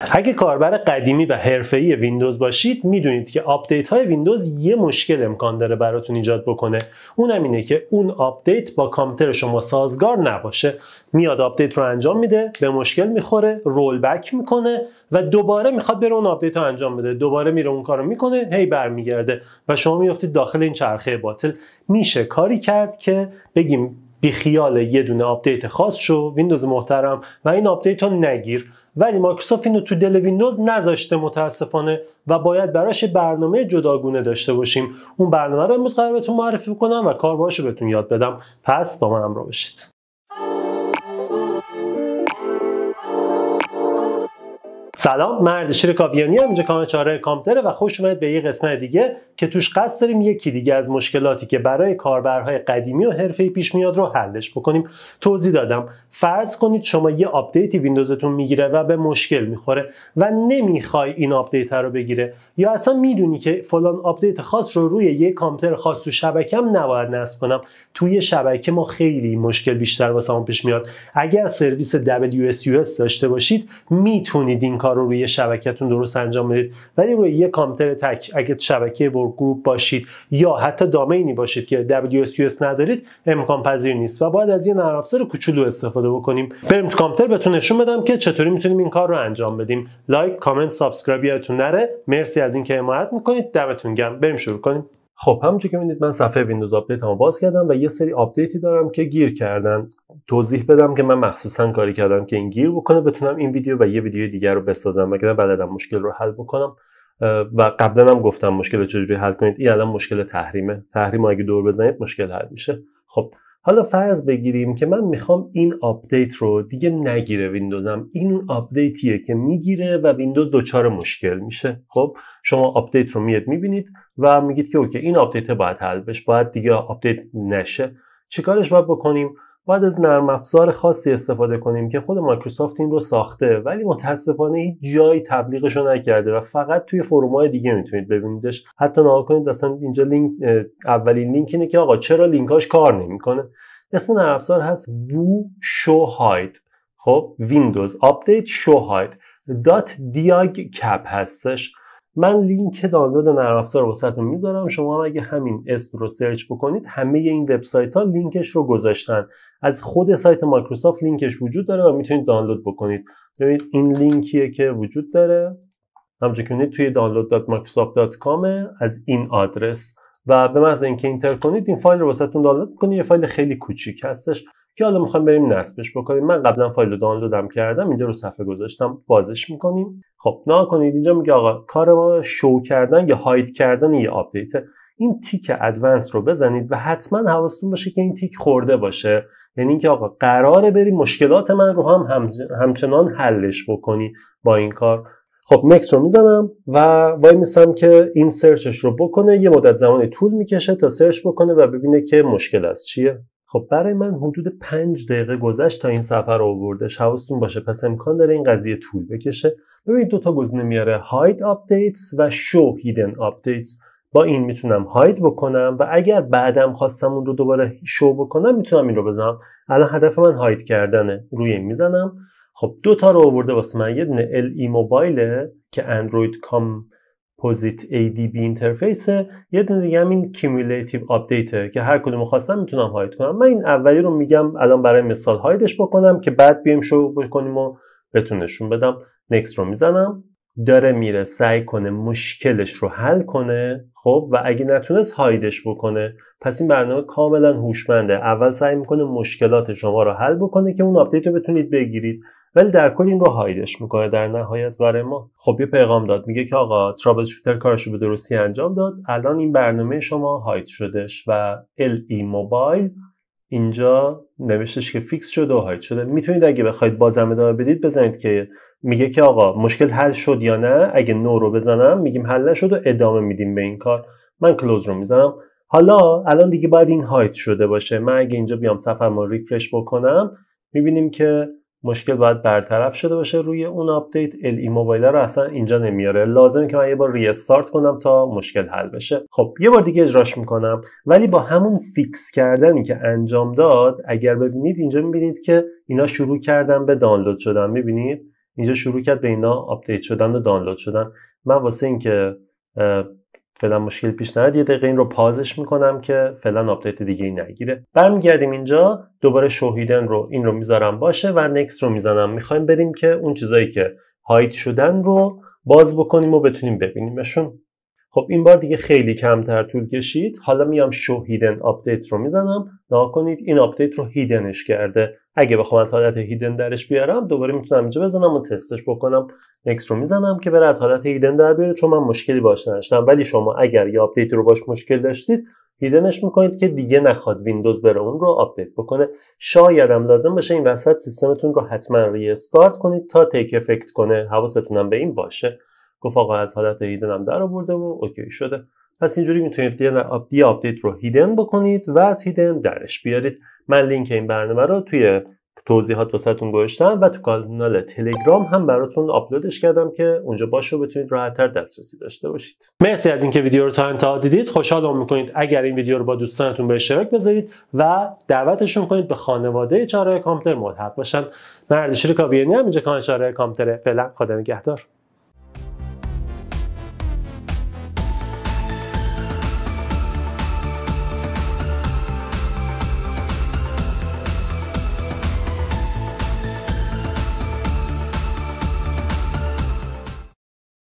اگه کاربر قدیمی و حرفه‌ای ویندوز باشید میدونید که آپدیت های ویندوز یه مشکل امکان داره براتون ایجاد بکنه اونم اینه که اون آپدیت با کامپیوتر شما سازگار نباشه میاد آپدیت رو انجام میده به مشکل میخوره رول بک میکنه و دوباره میخواد بره اون آپدیت رو انجام بده دوباره میره اون کارو میکنه هی برمیگرده و شما میافتید داخل این چرخه باطل میشه کاری کرد که بگیم بیخیال یه دونه آپدیت خاص شو ویندوز محترم و این آپدیت رو نگیر ولی مایکروسافت اینو تو دل ویندوز نذاشته متاسفانه و باید براش برنامه جداگونه داشته باشیم اون برنامه رو امروز قرار بهتون معرفی کنم و کار باهاش بهتون یاد بدم پس با من همراه باشید سلام مرد شیر کاویانی هم اینجا کانال چاره کامپیوتره و خوش اومدید به یه قسمت دیگه که توش قصد داریم یکی دیگه از مشکلاتی که برای کاربرهای قدیمی و ای پیش میاد رو حلش بکنیم توضیح دادم فرض کنید شما یه آپدیتی ویندوزتون میگیره و به مشکل میخوره و نمیخوای این آپدیت رو بگیره یا اصلا میدونی که فلان آپدیت خاص رو روی یه کامپیوتر خاص تو شبکم نباید نصب کنم توی شبکه ما خیلی مشکل بیشتر واسه پیش میاد اگر سرویس WSUS داشته باشید میتونید این کار رو روی شبکهتون درست انجام بدید ولی روی یه کامپیوتر تک اگه شبکه فور باشید یا حتی دامینی باشید که WSUS ندارید امکان پذیر نیست و باید از یه نرم افزار کوچولو استفاده بکنیم بریم تو کامپیوتر بهتون نشون بدم که چطوری میتونیم این کار رو انجام بدیم لایک کامنت سابسکرایب یادتون نره مرسی از اینکه حمایت میکنید دمتون گرم بریم شروع کنیم خب همونجور که میدید من صفحه ویندوز آپدیت هم باز کردم و یه سری آپدیتی دارم که گیر کردن توضیح بدم که من مخصوصا کاری کردم که این گیر بکنه بتونم این ویدیو و یه ویدیو دیگر رو بسازم وگرنه بلدم مشکل رو حل بکنم و قبلا هم گفتم مشکل رو چجوری حل کنید این الان مشکل تحریمه تحریم اگه دور بزنید مشکل حل میشه خب حالا فرض بگیریم که من میخوام این آپدیت رو دیگه نگیره ویندوزم این اون آپدیتیه که میگیره و ویندوز دچار مشکل میشه خب شما آپدیت رو میاد میبینید و میگید که اوکی این آپدیت باید حل بشه باید دیگه آپدیت نشه چیکارش باید بکنیم باید از نرم افزار خاصی استفاده کنیم که خود مایکروسافت این رو ساخته ولی متاسفانه هیچ جایی تبلیغش رو نکرده و فقط توی های دیگه میتونید ببینیدش حتی نگاه کنید اصلا اینجا لینک اولین لینک اینه که آقا چرا لینکاش کار نمیکنه اسم نرم افزار هست وو شو هاید خب ویندوز آپدیت شو هاید دات دیاگ کپ هستش من لینک دانلود نرم افزار واسهتون میذارم شما هم اگه همین اسم رو سرچ بکنید همه این وبسایت ها لینکش رو گذاشتن از خود سایت مایکروسافت لینکش وجود داره و میتونید دانلود بکنید ببینید این لینکیه که وجود داره همونجور که توی download.microsoft.com از این آدرس و به محض اینکه اینتر کنید این فایل رو واسهتون دانلود کنید یه فایل خیلی کوچیک هستش که حالا میخوام بریم نصبش بکنیم من قبلا فایل رو دانلودم کردم اینجا رو صفحه گذاشتم بازش میکنیم خب نا کنید اینجا میگه آقا کار ما شو کردن یا هاید کردن یه آپدیت این تیک ادوانس رو بزنید و حتما حواستون باشه که این تیک خورده باشه یعنی اینکه آقا قراره بری مشکلات من رو هم همچنان حلش بکنی با این کار خب نکس رو میزنم و وای میسم که این سرچش رو بکنه یه مدت زمانی طول میکشه تا سرچ بکنه و ببینه که مشکل از چیه خب برای من حدود پنج دقیقه گذشت تا این سفر رو آوردش حواستون باشه پس امکان داره این قضیه طول بکشه ببینید دوتا گزینه میاره هاید آپدیتس و شو هیدن آپدیتس با این میتونم هاید بکنم و اگر بعدم خواستم اون رو دوباره شو بکنم میتونم این رو بزنم الان هدف من هاید کردنه روی این میزنم خب دو تا رو آورده واسه من یه دونه ال ای موبایله که اندروید کام پوزیت ADB اینترفیس یه دونه دیگه هم این کیمولتیو که هر کدوم خواستم میتونم هاید کنم من این اولی رو میگم الان برای مثال هایدش بکنم که بعد بیایم شو بکنیم و بتونشون بدم نکست رو میزنم داره میره سعی کنه مشکلش رو حل کنه خب و اگه نتونست هایدش بکنه پس این برنامه کاملا هوشمنده اول سعی میکنه مشکلات شما رو حل بکنه که اون آپدیت رو بتونید بگیرید ولی در کل این رو هایدش میکنه در نهایت برای ما خب یه پیغام داد میگه که آقا ترابل شوتر رو به درستی انجام داد الان این برنامه شما هاید شدش و ال ای موبایل اینجا نوشتش که فیکس شده و هاید شده میتونید اگه بخواید بازم ادامه بدید بزنید که میگه که آقا مشکل حل شد یا نه اگه نو رو بزنم میگیم حل نشد و ادامه میدیم به این کار من کلوز رو میزنم حالا الان دیگه باید این هایت شده باشه من اگه اینجا بیام سفر ما ریفرش بکنم میبینیم که مشکل باید برطرف شده باشه روی اون آپدیت ال ای موبایل رو اصلا اینجا نمیاره لازمه که من یه بار ریستارت کنم تا مشکل حل بشه خب یه بار دیگه اجراش میکنم ولی با همون فیکس کردنی که انجام داد اگر ببینید اینجا میبینید که اینا شروع کردن به دانلود شدن میبینید اینجا شروع کرد به اینا آپدیت شدن و دانلود شدن من واسه اینکه فعلا مشکل پیش نیاد یه دقیقه این رو پازش میکنم که فعلا آپدیت دیگه ای نگیره برمیگردیم اینجا دوباره شوهیدن رو این رو میذارم باشه و نکست رو میزنم میخوایم بریم که اون چیزایی که هایت شدن رو باز بکنیم و بتونیم ببینیمشون خب این بار دیگه خیلی کمتر طول کشید حالا میام شو هیدن آپدیت رو میزنم نا کنید این آپدیت رو هیدنش کرده اگه بخوام از حالت هیدن درش بیارم دوباره میتونم اینجا بزنم و تستش بکنم نکس رو میزنم که بره از حالت هیدن در بیاره چون من مشکلی باش نداشتم ولی شما اگر یه آپدیت رو باش مشکل داشتید هیدنش میکنید که دیگه نخواد ویندوز بره اون رو آپدیت بکنه شاید لازم باشه این وسط سیستمتون رو حتما ریستارت کنید تا تیک افکت کنه حواستونم به این باشه گفت از حالت هیدن هم در آورده و اوکی شده پس اینجوری میتونید دی آپدیت رو هیدن بکنید و از هیدن درش بیارید من لینک این برنامه رو توی توضیحات واسهتون گذاشتم و تو کانال تلگرام هم براتون آپلودش کردم که اونجا باش رو بتونید راحتتر دسترسی داشته باشید مرسی از اینکه ویدیو رو تا انتها دیدید خوشحال میکنید اگر این ویدیو رو با دوستانتون به اشتراک بذارید و دعوتشون کنید به خانواده چاره کامپیوتر ملحق باشن مردشیر کاویانی هم اینجا کانال چاره کامپیوتر فعلا خدا نگهدار